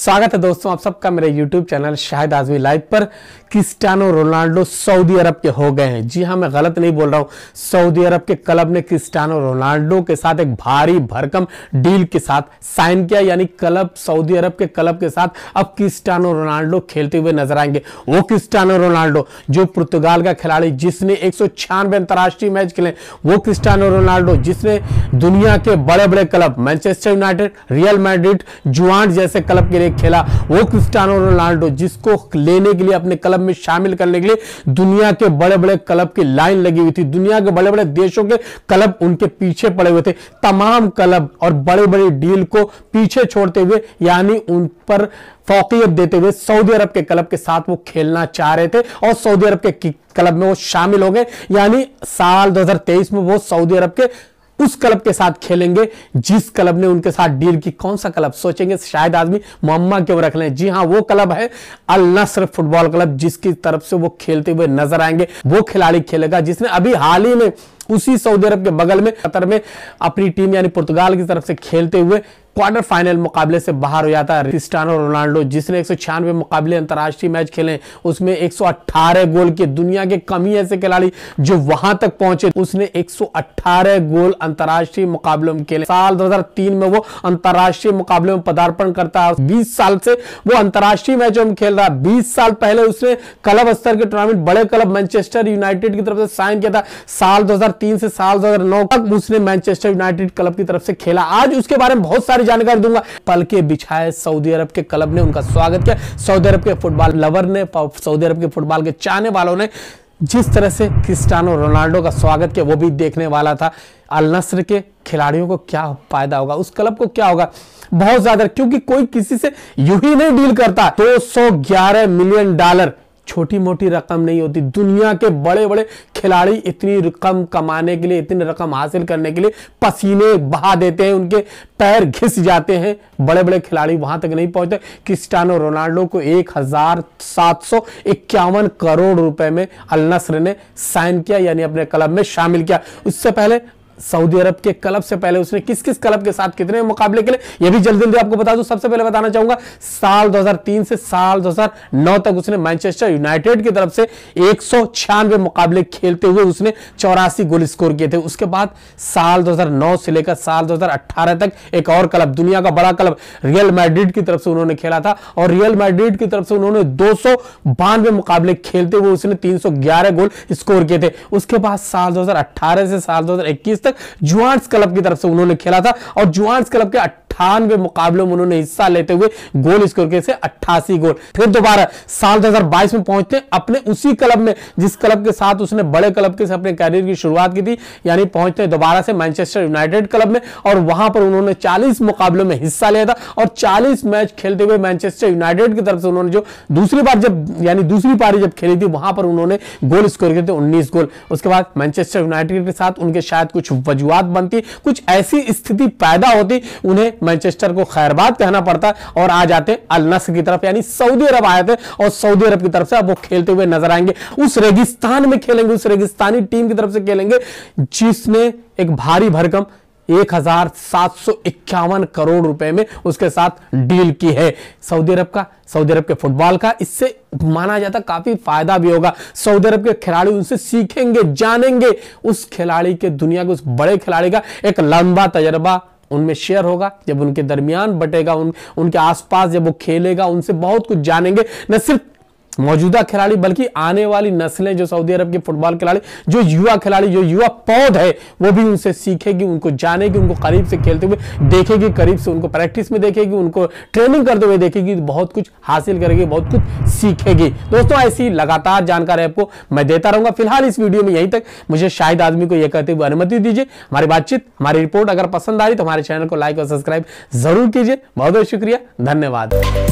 स्वागत है दोस्तों आप सबका मेरे YouTube channel Shahid Azmi live पर क्रिस्टानो रोनाल्डो सऊदी अरब के हो गए हैं जी हाँ मैं गलत नहीं बोल रहा हूँ सऊदी अरब के क्लब ने क्रिस्टानो रोनाल्डो के साथ एक भारी भरकम डील के साथ साइन किया यानी क्लब सऊदी अरब के क्लब के साथ अब क्रिस्टानो रोनाल्डो खेलते हुए नजर आएंगे वो क्रिस्टानो रोनाल्डो जो पुर्तगाल का खिलाड़ी जिसने एक अंतर्राष्ट्रीय मैच खेले वो क्रिस्टानो रोनाल्डो जिसने दुनिया के बड़े बड़े club Manchester United Real Madrid Juventus जैसे क्लब के मेरे खेला वो क्रिस्टानो रोनाल्डो जिसको लेने के लिए अपने क्लब में शामिल करने के लिए दुनिया के बड़े बड़े क्लब की लाइन लगी हुई थी दुनिया के बड़े बड़े देशों के क्लब उनके पीछे पड़े हुए थे तमाम क्लब और बड़े बड़े डील को पीछे छोड़ते हुए यानी उन पर फौकियत देते हुए सऊदी अरब के क्लब के साथ वो खेलना चाह रहे थे और सऊदी अरब के क्लब में वो शामिल हो गए यानी साल 2023 में वो सऊदी अरब के उस क्लब के साथ खेलेंगे जिस क्लब ने उनके साथ डील की कौन सा क्लब सोचेंगे शायद आदमी मोहम्मा क्यों रख लें जी हाँ वो क्लब है अल नसर फुटबॉल क्लब जिसकी तरफ से वो खेलते हुए नजर आएंगे वो खिलाड़ी खेलेगा जिसने अभी हाल ही में उसी सऊदी अरब के बगल में कतर में अपनी टीम यानी पुर्तगाल की तरफ से खेलते हुए क्वार्टर फाइनल मुकाबले से बाहर हो जाता है क्रिस्टानो रोनाल्डो जिसने एक सौ मुकाबले अंतर्राष्ट्रीय मैच खेले उसमें 118 गोल के दुनिया के कमी ऐसे खिलाड़ी जो वहां तक पहुंचे उसने 118 गोल अंतर्राष्ट्रीय मुकाबलों में खेले साल 2003 में वो अंतर्राष्ट्रीय मुकाबले में पदार्पण करता है बीस साल से वो अंतर्राष्ट्रीय मैचों में खेल रहा है बीस साल पहले उसने क्लब स्तर के टूर्नामेंट बड़े क्लब मैनचेस्टर यूनाइटेड की तरफ से साइन किया था साल दो 2003 से साल 2009 तक उसने मैनचेस्टर यूनाइटेड क्लब की तरफ से खेला आज उसके बारे में बहुत सारी जानकारी दूंगा पलके बिछाए सऊदी अरब के क्लब ने उनका स्वागत किया सऊदी अरब के फुटबॉल लवर ने सऊदी अरब के फुटबॉल के चाहने वालों ने जिस तरह से क्रिस्टानो रोनाल्डो का स्वागत किया वो भी देखने वाला था अल नसर के खिलाड़ियों को क्या फायदा होगा उस क्लब को क्या होगा बहुत ज्यादा क्योंकि कोई किसी से यू ही नहीं डील करता 211 मिलियन डॉलर छोटी मोटी रकम नहीं होती दुनिया के बड़े बड़े खिलाड़ी इतनी रकम कमाने के लिए इतनी रकम हासिल करने के लिए पसीने बहा देते हैं उनके पैर घिस जाते हैं बड़े बड़े खिलाड़ी वहां तक नहीं पहुंचते क्रिस्टानो रोनाल्डो को एक हजार सात सौ इक्यावन करोड़ रुपए में अल नसर ने साइन किया यानी अपने क्लब में शामिल किया उससे पहले सऊदी अरब के क्लब से पहले उसने किस किस क्लब के साथ कितने मुकाबले खेले यह भी जल्दी जल्दी आपको बता दूं सबसे पहले बताना चाहूंगा साल 2003 से साल 2009 तक उसने मैनचेस्टर यूनाइटेड की तरफ से एक मुकाबले खेलते हुए उसने चौरासी गोल स्कोर किए थे उसके बाद साल 2009 से लेकर साल 2018 तक एक और क्लब दुनिया का बड़ा क्लब रियल मैड्रिड की तरफ से उन्होंने खेला था और रियल मैड्रिड की तरफ से उन्होंने दो मुकाबले खेलते हुए उसने 311 गोल स्कोर किए थे उसके बाद साल 2018 से साल 2021 तक तक जुआंस क्लब की तरफ से उन्होंने खेला था और जुआंस क्लब के अट्ठानवे मुकाबलों में उन्होंने हिस्सा लेते हुए गोल स्कोर के से अट्ठासी गोल फिर दोबारा साल 2022 में पहुंचते अपने उसी क्लब में जिस क्लब के साथ उसने बड़े क्लब के से अपने कैरियर की शुरुआत की थी यानी पहुंचते दोबारा से मैनचेस्टर यूनाइटेड क्लब में और वहां पर उन्होंने चालीस मुकाबलों में हिस्सा लिया था और चालीस मैच खेलते हुए मैनचेस्टर यूनाइटेड की तरफ से उन्होंने जो दूसरी बार जब यानी दूसरी पारी जब खेली थी वहां पर उन्होंने गोल स्कोर किए थे उन्नीस गोल उसके बाद मैनचेस्टर यूनाइटेड के साथ उनके शायद कुछ वजुआत बनती कुछ ऐसी स्थिति पैदा होती उन्हें मैनचेस्टर को खैरबाद कहना पड़ता और आ जाते अल की तरफ यानी सऊदी अरब आए थे और सऊदी अरब की तरफ से अब वो खेलते हुए नजर आएंगे उस रेगिस्तान में खेलेंगे उस रेगिस्तानी टीम की तरफ से खेलेंगे जिसने एक भारी भरकम एक हजार सात सौ इक्यावन करोड़ रुपए में उसके साथ डील की है सऊदी अरब का सऊदी अरब के फुटबॉल का इससे माना जाता काफी फायदा भी होगा सऊदी अरब के खिलाड़ी उनसे सीखेंगे जानेंगे उस खिलाड़ी के दुनिया के उस बड़े खिलाड़ी का एक लंबा तजर्बा उनमें शेयर होगा जब उनके दरमियान बटेगा उन उनके आसपास जब वो खेलेगा उनसे बहुत कुछ जानेंगे न सिर्फ मौजूदा खिलाड़ी बल्कि आने वाली नस्लें जो सऊदी अरब के फुटबॉल खिलाड़ी जो युवा खिलाड़ी जो युवा पौध है वो भी उनसे सीखेगी उनको जानेगी उनको करीब से खेलते हुए देखेगी करीब से उनको प्रैक्टिस में देखेगी उनको ट्रेनिंग करते हुए देखेगी तो बहुत कुछ हासिल करेगी बहुत कुछ सीखेगी दोस्तों ऐसी लगातार जानकारी आपको मैं देता रहूंगा फिलहाल इस वीडियो में यहीं तक मुझे शाहिद आदमी को यह कहते हुए अनुमति दीजिए हमारी बातचीत हमारी रिपोर्ट अगर पसंद आ रही तो हमारे चैनल को लाइक और सब्सक्राइब जरूर कीजिए बहुत बहुत शुक्रिया धन्यवाद